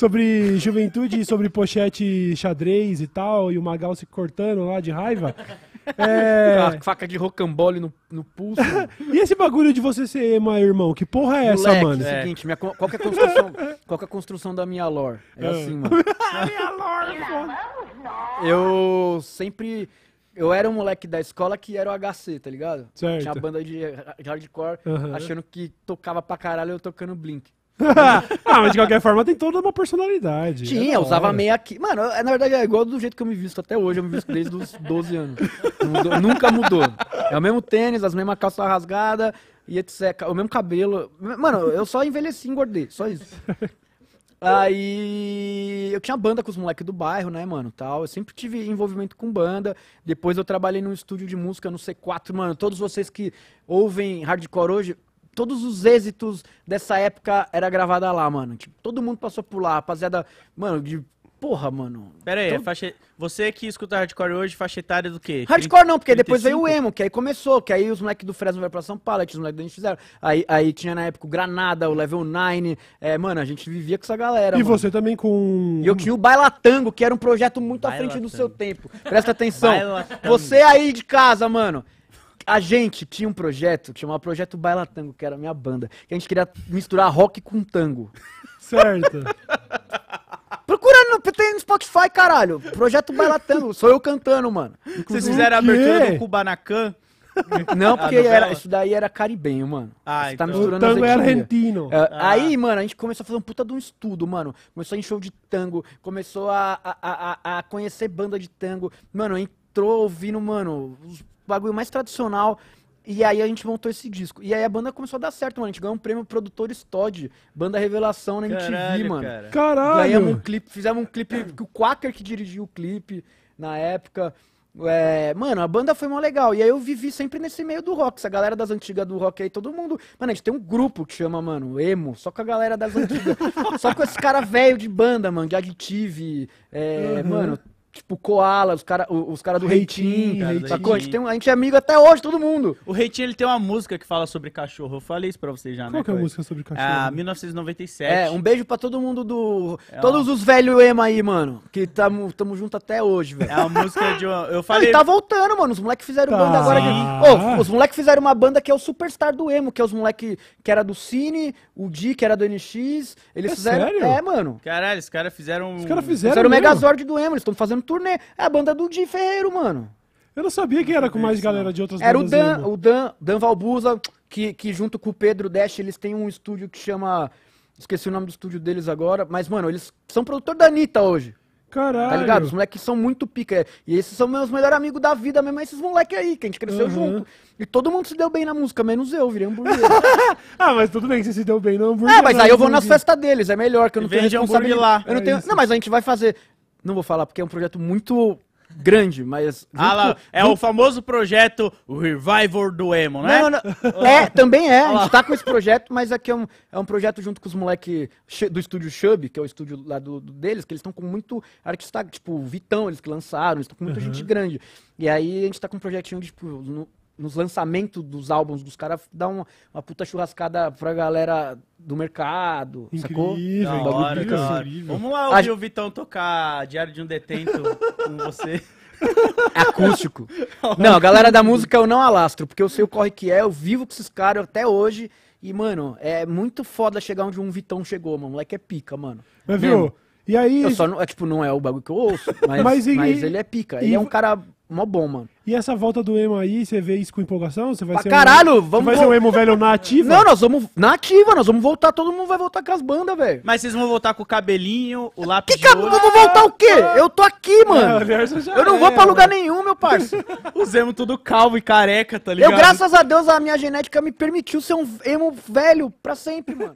sobre juventude, sobre pochete xadrez e tal, e o Magal se cortando lá de raiva. É... Faca de rocambole no, no pulso. e esse bagulho de você ser ema, irmão? Que porra é Moleque, essa, mano? É o é. seguinte, minha, qual, que é a construção, qual que é a construção da minha lore? É, é. assim, mano. minha lore, mano. Eu sempre... Eu era um moleque da escola que era o HC, tá ligado? Certo. Tinha a banda de hardcore, uhum. achando que tocava pra caralho eu tocando Blink. ah, mas de qualquer forma tem toda uma personalidade. Tinha, eu é usava meia aqui. Mano, é, na verdade é igual do jeito que eu me visto até hoje. Eu me visto desde os 12 anos. Mudou, nunca mudou. É o mesmo tênis, as mesmas calças rasgadas e etc. O mesmo cabelo. Mano, eu só envelheci e engordei. Só isso. Aí eu tinha banda com os moleques do bairro, né, mano, tal. Eu sempre tive envolvimento com banda. Depois eu trabalhei num estúdio de música no C4, mano. Todos vocês que ouvem hardcore hoje, todos os êxitos dessa época era gravada lá, mano. Tipo, todo mundo passou por lá, rapaziada. Mano, de. Porra, mano. Pera aí, então faixa... você que escuta hardcore hoje, faixa etária do quê? Hardcore não, porque 35? depois veio o emo, que aí começou, que aí os moleques do Fresno vieram pra São Paulo, aí os moleques da gente fizeram. Aí, aí tinha na época o Granada, o Level 9. É, mano, a gente vivia com essa galera. E mano. você também com. E eu tinha o Bailatango, que era um projeto muito Bailatango. à frente do seu tempo. Presta atenção. você aí de casa, mano a gente tinha um projeto que chamava Projeto Baila Tango, que era a minha banda, que a gente queria misturar rock com tango. Certo. Procura no, tem no Spotify, caralho. Projeto Baila Tango, sou eu cantando, mano. Vocês uhum. fizeram a abertura do Kubanacan? Não, porque ah, era, isso daí era caribenho, mano. Ah, Você tá então. misturando o tango é argentino. É, ah. Aí, mano, a gente começou a fazer um puta de um estudo, mano. Começou em show de tango, começou a, a, a, a conhecer banda de tango. Mano, entrou ouvindo, mano, o bagulho mais tradicional. E aí a gente montou esse disco. E aí a banda começou a dar certo, mano. A gente ganhou um prêmio Produtores Todd, banda revelação na MTV, Caralho, mano. Cara. Caralho! Ganhamos um clipe, fizemos um clipe que o Quaker que dirigiu o clipe na época. É, mano, a banda foi mó legal. E aí eu vivi sempre nesse meio do rock. Essa galera das antigas do rock aí, todo mundo. Mano, a gente tem um grupo que chama, mano, Emo. Só com a galera das antigas. só com esse cara velho de banda, mano, de Additive. É, uhum. Mano, Tipo, Koala, os caras os cara do Reitinho, A gente, tem, a gente é amigo até hoje, todo mundo. O Reitinho, ele tem uma música que fala sobre cachorro. Eu falei isso pra vocês já, Qual né? Qual que é a música sobre cachorro? Ah, 1997. É, um beijo pra todo mundo do... É Todos uma... os velhos emo aí, mano. Que tamo, tamo junto até hoje, velho. É a música de uma... Eu falei... Ele tá voltando, mano. Os moleques fizeram tá. banda agora... De... Oh, ah. os moleques fizeram uma banda que é o superstar do emo, que é os moleques que era do Cine, o Di, que era do NX. Eles é fizeram... Sério? É, mano. Caralho, os caras fizeram... Os caras fizeram Fizeram o Megazord do emo. Eles estão fazendo fazendo turnê. É a banda do Di Ferreiro, mano. Eu não sabia que era com mais galera de outras Era o Dan, o Dan, Dan Valbusa, que, que junto com o Pedro Dash, eles têm um estúdio que chama. Esqueci o nome do estúdio deles agora, mas, mano, eles são produtor da Anitta hoje. Caralho. Tá ligado? Os moleques são muito pica. É. E esses são meus melhores amigos da vida mesmo, é esses moleques aí, que a gente cresceu uhum. junto. E todo mundo se deu bem na música, menos eu, virei hambúrguer. ah, mas tudo bem que você se deu bem na hambúrguer. É, mas né? aí eu vou nas festas deles, é melhor que eu não tenho responsabilidade. lá. Eu não, é tenho... não, mas a gente vai fazer. Não vou falar, porque é um projeto muito grande, mas. ah lá, é junto... o famoso projeto Revival do Emo, né? Não, não, é, também é. Ah a gente tá com esse projeto, mas aqui é um, é um projeto junto com os moleques do estúdio Shub, que é o estúdio lá do, do deles, que eles estão com muito artista, tipo, Vitão, eles que lançaram, eles estão com muita uhum. gente grande. E aí a gente tá com um projetinho de, tipo, no, nos lançamentos dos álbuns dos caras, dá uma, uma puta churrascada pra galera do mercado, incrível, sacou? Da hora, da hora. Vamos lá ouvir A... o Vitão tocar Diário de um Detento com você. É acústico. Não, a galera da música eu não alastro, porque eu sei o corre que é, eu vivo com esses caras até hoje. E, mano, é muito foda chegar onde um Vitão chegou, mano. O moleque é pica, mano. Mas, viu? E aí. Eu só não, é, tipo, não é o bagulho que eu ouço, mas, mas, ele, mas ele é pica. E, ele é um cara mó bom, mano. E essa volta do emo aí, você vê isso com empolgação? Você vai pra ser caralho, um, vamos. Vai ser um emo velho na ativa? Não, nós vamos. Na ativa, nós vamos voltar, todo mundo vai voltar com as bandas, velho. Mas vocês vão voltar com o cabelinho, o lápis. Que cabelo? Vou voltar o quê? Eu tô aqui, é, mano. eu não vou é, pra lugar mano. Né? nenhum, meu parceiro. Os emo tudo calvo e careca, tá ligado? Eu, graças a Deus, a minha genética me permitiu ser um emo velho pra sempre, mano.